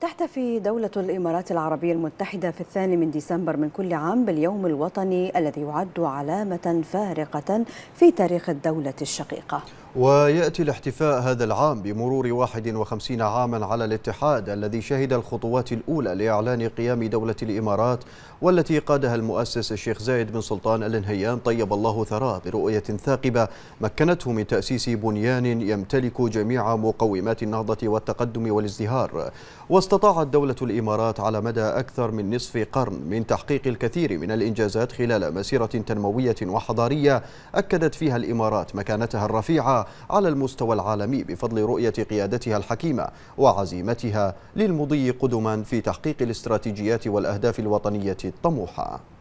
تحتفي دولة الإمارات العربية المتحدة في الثاني من ديسمبر من كل عام باليوم الوطني الذي يعد علامة فارقة في تاريخ الدولة الشقيقة ويأتي الاحتفاء هذا العام بمرور 51 عاما على الاتحاد الذي شهد الخطوات الأولى لإعلان قيام دولة الإمارات والتي قادها المؤسس الشيخ زايد بن سلطان الانهيان طيب الله ثراه برؤية ثاقبة مكنته من تأسيس بنيان يمتلك جميع مقومات النهضة والتقدم والازدهار واستطاعت دولة الإمارات على مدى أكثر من نصف قرن من تحقيق الكثير من الإنجازات خلال مسيرة تنموية وحضارية أكدت فيها الإمارات مكانتها الرفيعة على المستوى العالمي بفضل رؤية قيادتها الحكيمة وعزيمتها للمضي قدما في تحقيق الاستراتيجيات والأهداف الوطنية الطموحة